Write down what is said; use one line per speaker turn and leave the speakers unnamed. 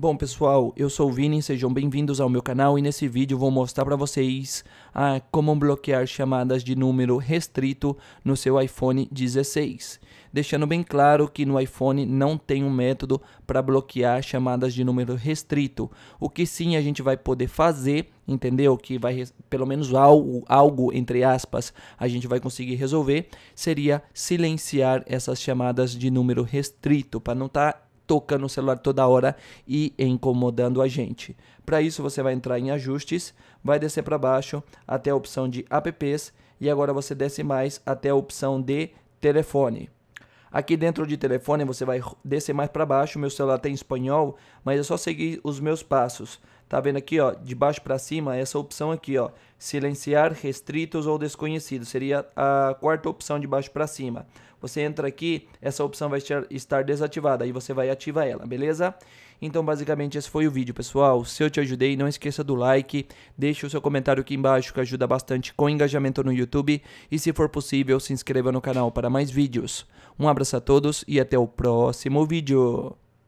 Bom pessoal, eu sou o Vini, sejam bem-vindos ao meu canal e nesse vídeo vou mostrar para vocês ah, como bloquear chamadas de número restrito no seu iPhone 16. Deixando bem claro que no iPhone não tem um método para bloquear chamadas de número restrito. O que sim a gente vai poder fazer, entendeu? Que vai, pelo menos algo, algo entre aspas, a gente vai conseguir resolver, seria silenciar essas chamadas de número restrito, para não estar... Tá toca no celular toda hora e incomodando a gente. Para isso você vai entrar em ajustes, vai descer para baixo até a opção de apps e agora você desce mais até a opção de telefone. Aqui dentro de telefone você vai descer mais para baixo, meu celular tem tá espanhol, mas é só seguir os meus passos. Tá vendo aqui, ó, de baixo para cima, essa opção aqui, ó, silenciar restritos ou desconhecidos, seria a quarta opção de baixo para cima. Você entra aqui, essa opção vai estar desativada, aí você vai ativar ela, beleza? Então, basicamente, esse foi o vídeo, pessoal. Se eu te ajudei, não esqueça do like, deixe o seu comentário aqui embaixo, que ajuda bastante com engajamento no YouTube. E, se for possível, se inscreva no canal para mais vídeos. Um abraço a todos e até o próximo vídeo.